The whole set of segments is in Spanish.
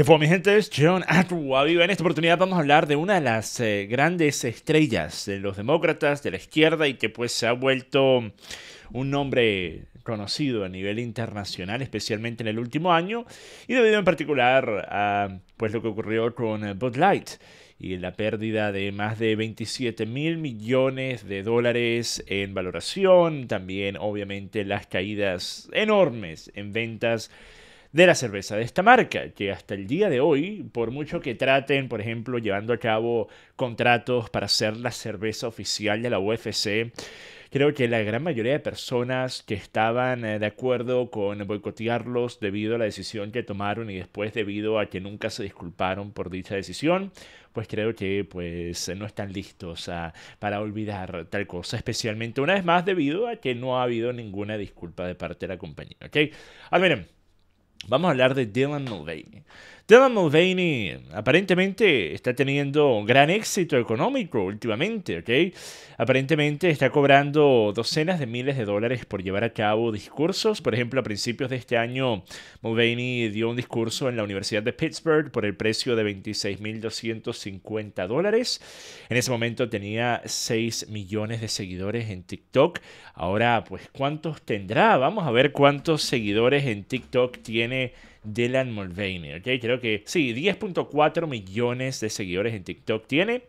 ¿Qué fue mi gente, es John Atwa. En esta oportunidad vamos a hablar de una de las eh, grandes estrellas de los demócratas, de la izquierda, y que pues se ha vuelto un nombre conocido a nivel internacional, especialmente en el último año, y debido en particular a pues, lo que ocurrió con eh, Bud Light y la pérdida de más de 27 mil millones de dólares en valoración, también obviamente las caídas enormes en ventas de la cerveza de esta marca, que hasta el día de hoy, por mucho que traten, por ejemplo, llevando a cabo contratos para ser la cerveza oficial de la UFC, creo que la gran mayoría de personas que estaban eh, de acuerdo con boicotearlos debido a la decisión que tomaron y después debido a que nunca se disculparon por dicha decisión, pues creo que pues no están listos ah, para olvidar tal cosa, especialmente una vez más debido a que no ha habido ninguna disculpa de parte de la compañía, ¿ok? admiren Vamos a hablar de Dylan Mulvaney. Dylan Mulvaney aparentemente está teniendo un gran éxito económico últimamente, ¿ok? Aparentemente está cobrando docenas de miles de dólares por llevar a cabo discursos. Por ejemplo, a principios de este año, Mulvaney dio un discurso en la Universidad de Pittsburgh por el precio de 26.250 dólares. En ese momento tenía 6 millones de seguidores en TikTok. Ahora, pues, ¿cuántos tendrá? Vamos a ver cuántos seguidores en TikTok tiene Dylan Mulvaney. ¿ok? Creo que sí, 10.4 millones de seguidores en TikTok tiene.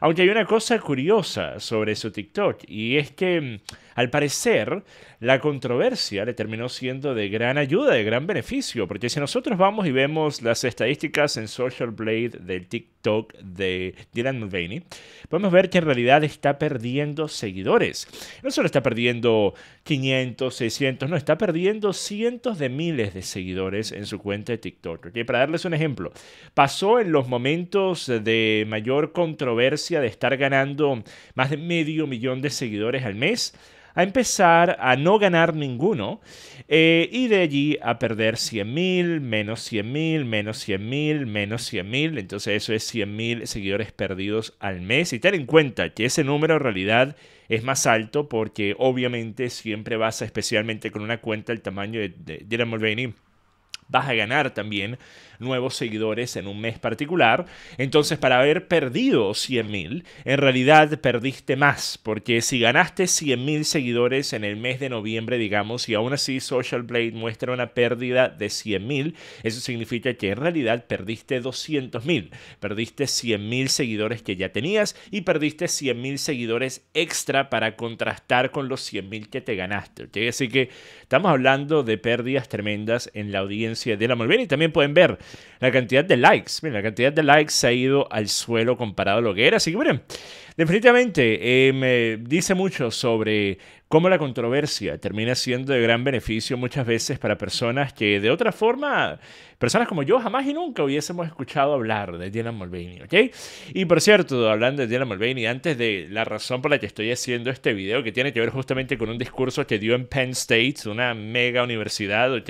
Aunque hay una cosa curiosa sobre su TikTok y es que mm, al parecer, la controversia le terminó siendo de gran ayuda, de gran beneficio, porque si nosotros vamos y vemos las estadísticas en Social Blade del TikTok de Dylan Mulvaney, podemos ver que en realidad está perdiendo seguidores. No solo está perdiendo 500, 600, no, está perdiendo cientos de miles de seguidores en su cuenta de TikTok. Para darles un ejemplo, pasó en los momentos de mayor controversia de estar ganando más de medio millón de seguidores al mes a empezar a no ganar ninguno eh, y de allí a perder 100.000, menos 100.000, menos 100.000, menos 100.000. Entonces eso es 100.000 seguidores perdidos al mes. Y ten en cuenta que ese número en realidad es más alto porque obviamente siempre vas especialmente con una cuenta del tamaño de, de Mulvaney, vas a ganar también nuevos seguidores en un mes particular. Entonces, para haber perdido 100.000, en realidad perdiste más, porque si ganaste 100.000 seguidores en el mes de noviembre, digamos, y aún así Social Blade muestra una pérdida de 100.000, eso significa que en realidad perdiste 200.000, perdiste 100.000 seguidores que ya tenías y perdiste 100.000 seguidores extra para contrastar con los 100.000 que te ganaste. Así que estamos hablando de pérdidas tremendas en la audiencia si Dylan Mulvaney también pueden ver la cantidad de likes. mira la cantidad de likes se ha ido al suelo comparado a lo que era. Así que miren, definitivamente eh, me dice mucho sobre cómo la controversia termina siendo de gran beneficio muchas veces para personas que de otra forma, personas como yo jamás y nunca hubiésemos escuchado hablar de Dylan Mulvaney, ¿ok? Y por cierto, hablando de Dylan Mulvaney, antes de la razón por la que estoy haciendo este video, que tiene que ver justamente con un discurso que dio en Penn State, una mega universidad, ¿ok?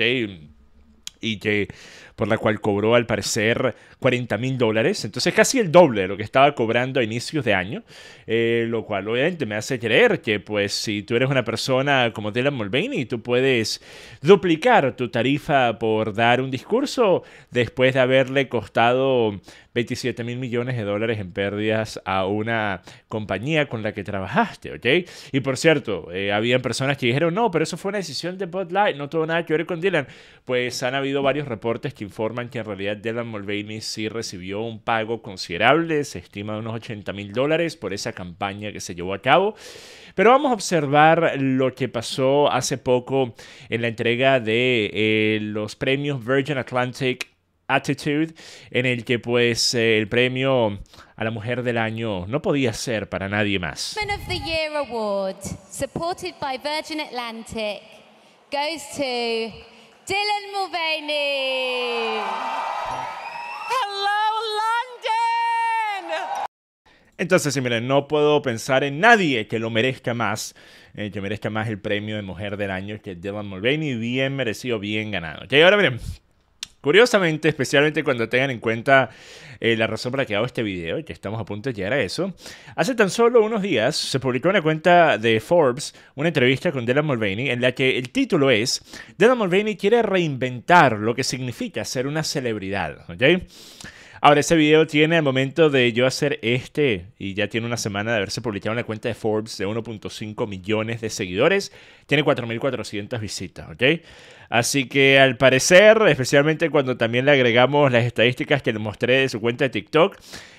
y que por la cual cobró al parecer 40 mil dólares, entonces casi el doble de lo que estaba cobrando a inicios de año, eh, lo cual obviamente me hace creer que pues si tú eres una persona como Dylan Mulvaney, tú puedes duplicar tu tarifa por dar un discurso después de haberle costado 27 mil millones de dólares en pérdidas a una compañía con la que trabajaste, ¿ok? Y por cierto, eh, habían personas que dijeron, no, pero eso fue una decisión de Bud Light, no tuvo nada que ver con Dylan. Pues han habido varios reportes que informan que en realidad Dylan Mulvaney sí recibió un pago considerable, se estima unos 80 mil dólares por esa campaña que se llevó a cabo. Pero vamos a observar lo que pasó hace poco en la entrega de eh, los premios Virgin Atlantic Attitude, en el que pues eh, el premio a la mujer del año no podía ser para nadie más. of the Year Award, supported by Virgin Atlantic, goes to Dylan Mulvaney. Hello, London. Entonces, sí, miren, no puedo pensar en nadie que lo merezca más, eh, que merezca más el premio de Mujer del Año que Dylan Mulvaney, bien merecido, bien ganado. Que ahora miren, Curiosamente, especialmente cuando tengan en cuenta eh, la razón para la que hago este video, y que estamos a punto de llegar a eso, hace tan solo unos días se publicó en la cuenta de Forbes una entrevista con Dylan Mulvaney en la que el título es Dylan Mulvaney quiere reinventar lo que significa ser una celebridad, ¿ok? Ahora, ese video tiene el momento de yo hacer este, y ya tiene una semana de haberse publicado en la cuenta de Forbes de 1.5 millones de seguidores, tiene 4.400 visitas, ¿ok? Así que al parecer, especialmente cuando también le agregamos las estadísticas que le mostré de su cuenta de TikTok,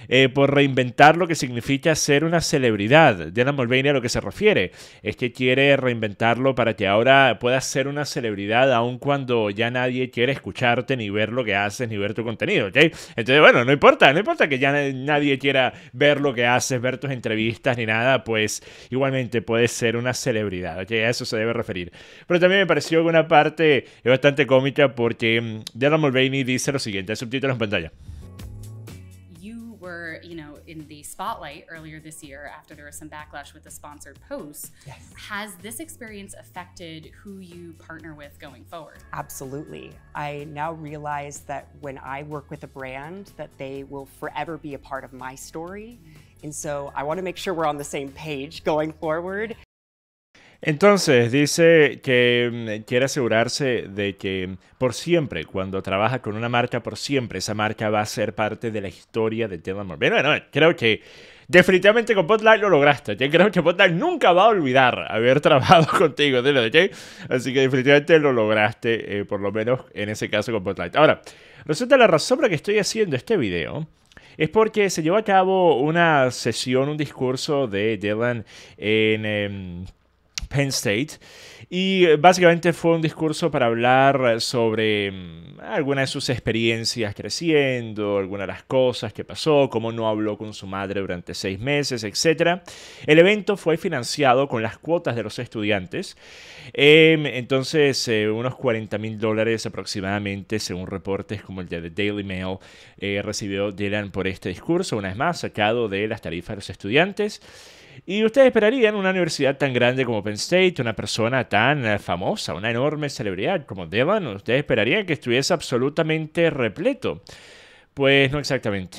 eh, por reinventar lo que significa ser una celebridad. Diana Mulvaney a lo que se refiere es que quiere reinventarlo para que ahora puedas ser una celebridad aun cuando ya nadie quiere escucharte, ni ver lo que haces, ni ver tu contenido, ¿ok? Entonces, bueno, no importa, no importa que ya nadie quiera ver lo que haces, ver tus entrevistas ni nada, pues igualmente puedes ser una celebridad, ¿ok? A eso se debe referir. Pero también me pareció que una parte es bastante cómica porque mm, Dylan Mulvaney dice lo siguiente, el subtítulo en pantalla. were, you know, in the spotlight earlier this year after there was some backlash with the sponsored posts. Yes. Has this experience affected who you partner with going forward? Absolutely. I now realize that when I work with a brand that they will forever be a part of my story. And so I want to make sure we're on the same page going forward Entonces, dice que mm, quiere asegurarse de que por siempre, cuando trabaja con una marca, por siempre esa marca va a ser parte de la historia de Dylan Bueno, creo que definitivamente con Potlight lo lograste. creo que Potlight nunca va a olvidar haber trabajado contigo, Dylan, Así que definitivamente lo lograste, eh, por lo menos en ese caso con Potlight. Ahora, resulta la razón por la que estoy haciendo este video es porque se llevó a cabo una sesión, un discurso de Dylan en... Em, Penn State. Y eh, básicamente fue un discurso para hablar eh, sobre mm, algunas de sus experiencias creciendo, algunas de las cosas que pasó, cómo no habló con su madre durante seis meses, etc. El evento fue financiado con las cuotas de los estudiantes. Em, entonces, eh, unos 40 mil dólares aproximadamente, según reportes como el de The Daily Mail, recibió Dylan por este discurso, una vez más, sacado de las tarifas de los estudiantes. Y ustedes esperarían una universidad tan grande como Penn State, una persona tan eh, famosa, una enorme celebridad como Devon, ustedes esperarían que estuviese absolutamente repleto. Pues no exactamente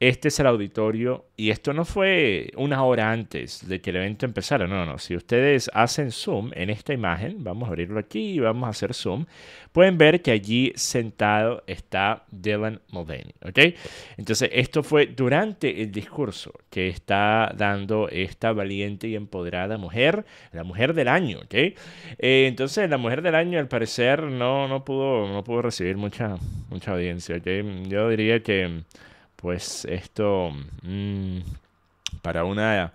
este es el auditorio y esto no fue una hora antes de que el evento empezara, no, no, si ustedes hacen zoom en esta imagen, vamos a abrirlo aquí y vamos a hacer zoom, pueden ver que allí sentado está Dylan Mulvaney, ¿ok? Entonces esto fue durante el discurso que está dando esta valiente y empoderada mujer, la mujer del año, ¿ok? Eh, entonces la mujer del año al parecer no, no, pudo, no pudo recibir mucha, mucha audiencia, ¿ok? Yo diría que pues esto mm, para una,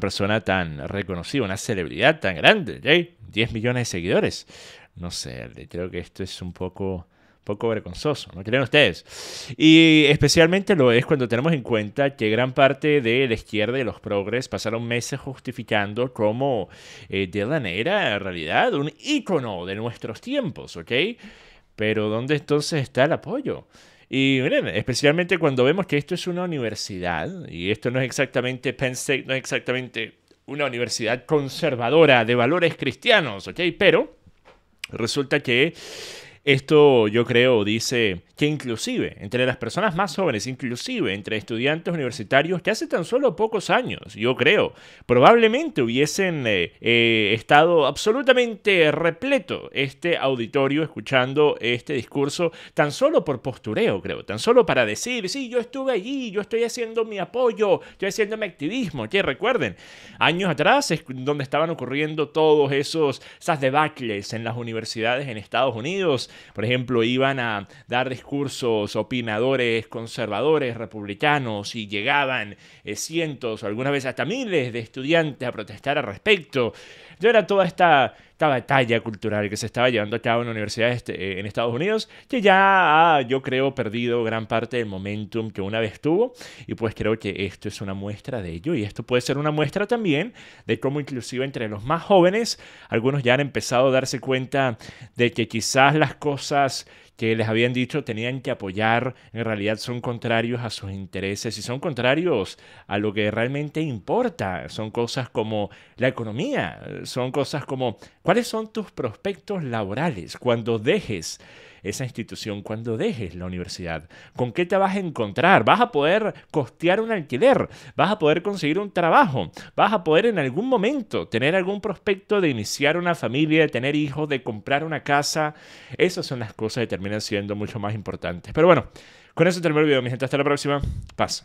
persona tan reconocida, una celebridad tan grande, diez 10 millones de seguidores. No sé, creo que esto es un poco poco vergonzoso, ¿no creen ustedes? Y especialmente lo es cuando tenemos en cuenta que gran parte de la izquierda y los progres pasaron meses justificando cómo eh, Dylan era en realidad un icono de nuestros tiempos, ¿ok? Pero ¿dónde entonces está el apoyo? Y miren, especialmente cuando vemos que esto es una universidad, y esto no es exactamente Penn State, no es exactamente una universidad conservadora de valores cristianos, ¿ok? Pero resulta que esto yo creo, dice, que inclusive entre las personas más jóvenes, inclusive entre estudiantes universitarios que hace tan solo pocos años, yo creo, probablemente hubiesen eh, eh, estado absolutamente repleto este auditorio escuchando este discurso, tan solo por postureo, creo, tan solo para decir, sí, yo estuve allí, yo estoy haciendo mi apoyo, estoy haciendo mi activismo, que recuerden, años atrás es donde estaban ocurriendo todos esos, esas debacles en las universidades en Estados Unidos, por ejemplo, iban a dar discursos opinadores conservadores, republicanos, y llegaban eh, cientos o algunas veces hasta miles de estudiantes a protestar al respecto. Yo era toda esta esta batalla cultural que se estaba llevando a cabo en universidades este, eh, en Estados Unidos, que ya ha, yo creo, perdido gran parte del momentum que una vez tuvo. Y pues creo que esto es una muestra de ello. Y esto puede ser una muestra también de cómo inclusive entre los más jóvenes, algunos ya han empezado a darse cuenta de que quizás las cosas que les habían dicho tenían que apoyar, en realidad son contrarios a sus intereses y son contrarios a lo que realmente importa. Son cosas como la economía, son cosas como cuáles son tus prospectos laborales cuando dejes esa institución cuando dejes la universidad? ¿Con qué te vas a encontrar? ¿Vas a poder costear un alquiler? ¿Vas a poder conseguir un trabajo? ¿Vas a poder en algún momento tener algún prospecto de iniciar una familia, de tener hijos, de comprar una casa? Esas son las cosas que terminan siendo mucho más importantes. Pero bueno, con eso termino el video, mi gente. Hasta la próxima. Paz.